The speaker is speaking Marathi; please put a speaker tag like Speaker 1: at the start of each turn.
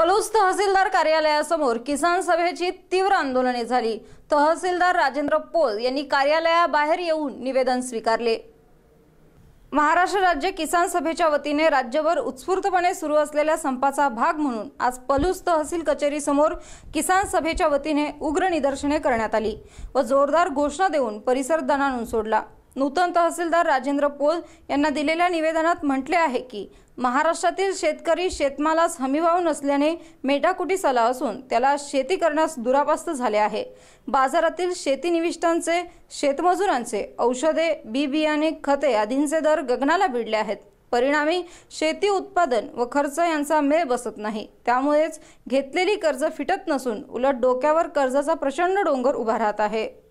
Speaker 1: पलूस तहसीलदार कार्यालयासमोर किसान सभेची तीव्र आंदोलने झाली तहसीलदार राजेंद्र पोल यांनी कार्यालयाबाहेर येऊन निवेदन स्वीकारले महाराष्ट्र राज्य किसान सभेच्या वतीने राज्यभर उत्स्फूर्तपणे सुरू असलेल्या संपाचा भाग म्हणून आज पलूस तहसील कचेरी किसान सभेच्या वतीने उग्र निदर्शने करण्यात आली व जोरदार घोषणा देऊन परिसर दणाणून सोडला नूतन तहसीलदार राजेंद्र पोल यांना दिलेल्या निवेदनात म्हटले आहे की महाराष्ट्रातील शेतकरी शेतमालास हमीभाव नसल्याने मेटाकुटीस आला असून त्याला शेती करण्यास दुरापास्त झाले आहे बाजारातील शेती निविष्ठांचे शेतमजुरांचे औषधे बी बियाणे खते आदींचे दर गगनाला भिडले आहेत परिणामी शेती उत्पादन व खर्च यांचा मेळ बसत नाही त्यामुळेच घेतलेली कर्ज फिटत नसून उलट डोक्यावर कर्जाचा प्रचंड डोंगर उभा राहत आहे